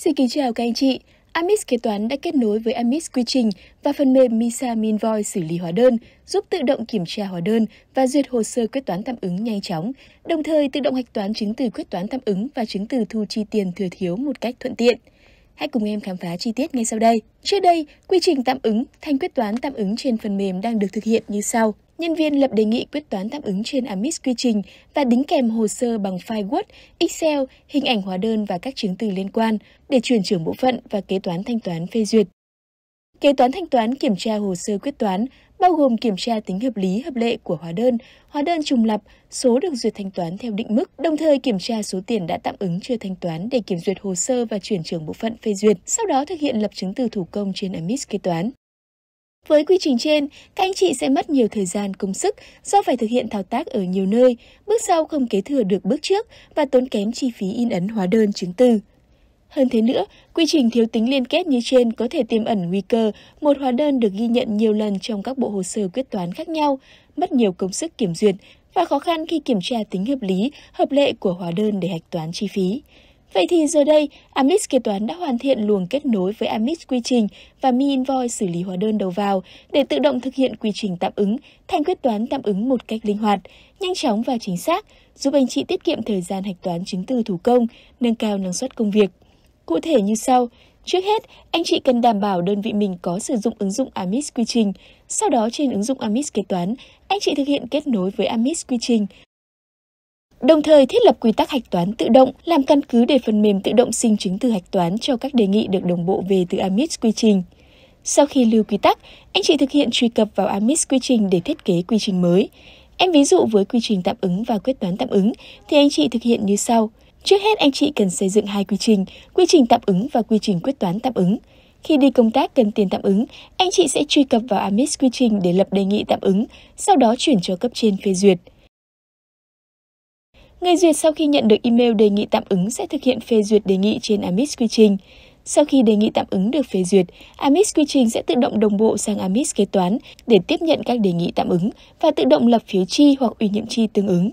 Xin kính chào các anh chị. Amis Kế toán đã kết nối với Amis Quy trình và phần mềm Misa Minvoice xử lý hóa đơn, giúp tự động kiểm tra hóa đơn và duyệt hồ sơ quyết toán tạm ứng nhanh chóng, đồng thời tự động hạch toán chứng từ quyết toán tạm ứng và chứng từ thu chi tiền thừa thiếu một cách thuận tiện. Hãy cùng em khám phá chi tiết ngay sau đây. Trước đây, quy trình tạm ứng, thanh quyết toán tạm ứng trên phần mềm đang được thực hiện như sau nhân viên lập đề nghị quyết toán tạm ứng trên AMIS quy trình và đính kèm hồ sơ bằng file Word, Excel, hình ảnh hóa đơn và các chứng từ liên quan để chuyển trưởng bộ phận và kế toán thanh toán phê duyệt. Kế toán thanh toán kiểm tra hồ sơ quyết toán, bao gồm kiểm tra tính hợp lý hợp lệ của hóa đơn, hóa đơn trùng lập, số được duyệt thanh toán theo định mức, đồng thời kiểm tra số tiền đã tạm ứng chưa thanh toán để kiểm duyệt hồ sơ và chuyển trưởng bộ phận phê duyệt, sau đó thực hiện lập chứng từ thủ công trên AMIS kế toán. Với quy trình trên, các anh chị sẽ mất nhiều thời gian công sức do phải thực hiện thao tác ở nhiều nơi, bước sau không kế thừa được bước trước và tốn kém chi phí in ấn hóa đơn chứng từ. Hơn thế nữa, quy trình thiếu tính liên kết như trên có thể tiềm ẩn nguy cơ một hóa đơn được ghi nhận nhiều lần trong các bộ hồ sơ quyết toán khác nhau, mất nhiều công sức kiểm duyệt và khó khăn khi kiểm tra tính hợp lý, hợp lệ của hóa đơn để hạch toán chi phí. Vậy thì giờ đây, Amis kế toán đã hoàn thiện luồng kết nối với Amis quy trình và Mi Invoice xử lý hóa đơn đầu vào để tự động thực hiện quy trình tạm ứng thành quyết toán tạm ứng một cách linh hoạt, nhanh chóng và chính xác, giúp anh chị tiết kiệm thời gian hạch toán chứng từ thủ công, nâng cao năng suất công việc. Cụ thể như sau, Trước hết, anh chị cần đảm bảo đơn vị mình có sử dụng ứng dụng Amis Quy trình. Sau đó trên ứng dụng Amis Kế toán, anh chị thực hiện kết nối với Amis Quy trình, đồng thời thiết lập quy tắc hạch toán tự động làm căn cứ để phần mềm tự động sinh chứng từ hạch toán cho các đề nghị được đồng bộ về từ AMIS quy trình. Sau khi lưu quy tắc, anh chị thực hiện truy cập vào AMIS quy trình để thiết kế quy trình mới. Em ví dụ với quy trình tạm ứng và quyết toán tạm ứng thì anh chị thực hiện như sau. Trước hết anh chị cần xây dựng hai quy trình, quy trình tạm ứng và quy trình quyết toán tạm ứng. Khi đi công tác cần tiền tạm ứng, anh chị sẽ truy cập vào AMIS quy trình để lập đề nghị tạm ứng, sau đó chuyển cho cấp trên phê duyệt. Người duyệt sau khi nhận được email đề nghị tạm ứng sẽ thực hiện phê duyệt đề nghị trên Amis quy trình. Sau khi đề nghị tạm ứng được phê duyệt, Amis quy trình sẽ tự động đồng bộ sang Amis kế toán để tiếp nhận các đề nghị tạm ứng và tự động lập phiếu chi hoặc ủy nhiệm chi tương ứng.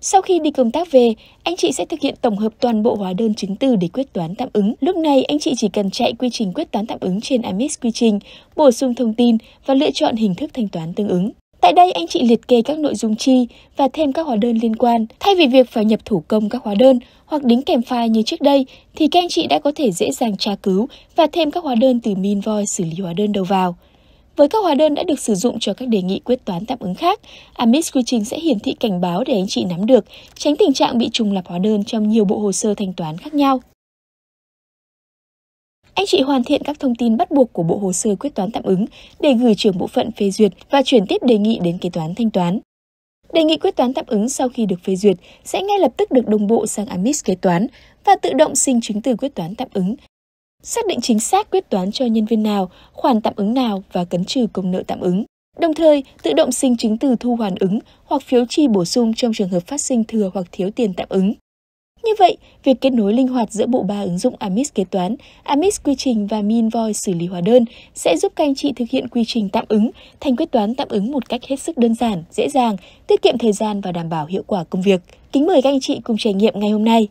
Sau khi đi công tác về, anh chị sẽ thực hiện tổng hợp toàn bộ hóa đơn chứng từ để quyết toán tạm ứng. Lúc này, anh chị chỉ cần chạy quy trình quyết toán tạm ứng trên Amis quy trình, bổ sung thông tin và lựa chọn hình thức thanh toán tương ứng. Tại đây anh chị liệt kê các nội dung chi và thêm các hóa đơn liên quan. Thay vì việc phải nhập thủ công các hóa đơn hoặc đính kèm file như trước đây thì các anh chị đã có thể dễ dàng tra cứu và thêm các hóa đơn từ Minvoice xử lý hóa đơn đầu vào. Với các hóa đơn đã được sử dụng cho các đề nghị quyết toán tạm ứng khác, Amis quy trình sẽ hiển thị cảnh báo để anh chị nắm được, tránh tình trạng bị trùng lặp hóa đơn trong nhiều bộ hồ sơ thanh toán khác nhau. Anh chị hoàn thiện các thông tin bắt buộc của bộ hồ sơ quyết toán tạm ứng để gửi trưởng bộ phận phê duyệt và chuyển tiếp đề nghị đến kế toán thanh toán. Đề nghị quyết toán tạm ứng sau khi được phê duyệt sẽ ngay lập tức được đồng bộ sang AMIS kế toán và tự động sinh chứng từ quyết toán tạm ứng. Xác định chính xác quyết toán cho nhân viên nào, khoản tạm ứng nào và cấn trừ công nợ tạm ứng. Đồng thời, tự động sinh chứng từ thu hoàn ứng hoặc phiếu chi bổ sung trong trường hợp phát sinh thừa hoặc thiếu tiền tạm ứng. Như vậy, việc kết nối linh hoạt giữa bộ ba ứng dụng Amis kế toán, Amis quy trình và MinVoice xử lý hóa đơn sẽ giúp các anh chị thực hiện quy trình tạm ứng thành quyết toán tạm ứng một cách hết sức đơn giản, dễ dàng, tiết kiệm thời gian và đảm bảo hiệu quả công việc. Kính mời các anh chị cùng trải nghiệm ngày hôm nay.